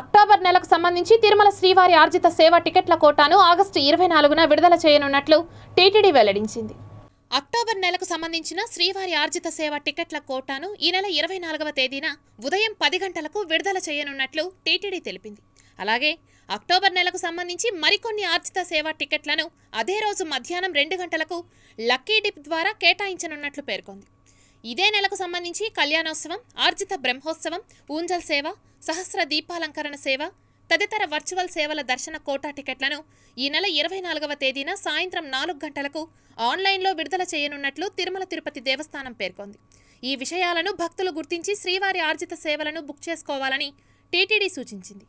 October నెలకు సంబంధించి తిరుమల శ్రీవారి ఆర్జిత సేవ టికెట్ల కోటాను ఆగస్టు ఇరవై నాలుగున విడుదల చేయనున్నట్లు టీటీడీ వెల్లడించింది అక్టోబర్ నెలకు సంబంధించిన శ్రీవారి ఆర్జిత సేవ టికెట్ల కోటాను ఈ నెల ఇరవై నాలుగవ తేదీన ఉదయం పది గంటలకు విడుదల చేయనున్నట్లు టీటీడీ తెలిపింది అలాగే అక్టోబర్ నెలకు సంబంధించి మరికొన్ని ఆర్జిత సేవా టికెట్లను అదే రోజు మధ్యాహ్నం రెండు గంటలకు లక్కీ డిప్ ద్వారా కేటాయించనున్నట్లు పేర్కొంది ఇదే నెలకు సంబంధించి కళ్యాణోత్సవం ఆర్జిత బ్రహ్మోత్సవం ఊంజల్ సేవ సహస్ర దీపాలంకరణ సేవ తదితర వర్చువల్ సేవల దర్శన కోటా టికెట్లను ఈ నెల ఇరవై నాలుగవ తేదీన సాయంత్రం నాలుగు గంటలకు ఆన్లైన్లో విడుదల చేయనున్నట్లు తిరుమల తిరుపతి దేవస్థానం పేర్కొంది ఈ విషయాలను భక్తులు గుర్తించి శ్రీవారి ఆర్జిత సేవలను బుక్ చేసుకోవాలని టీటీడీ సూచించింది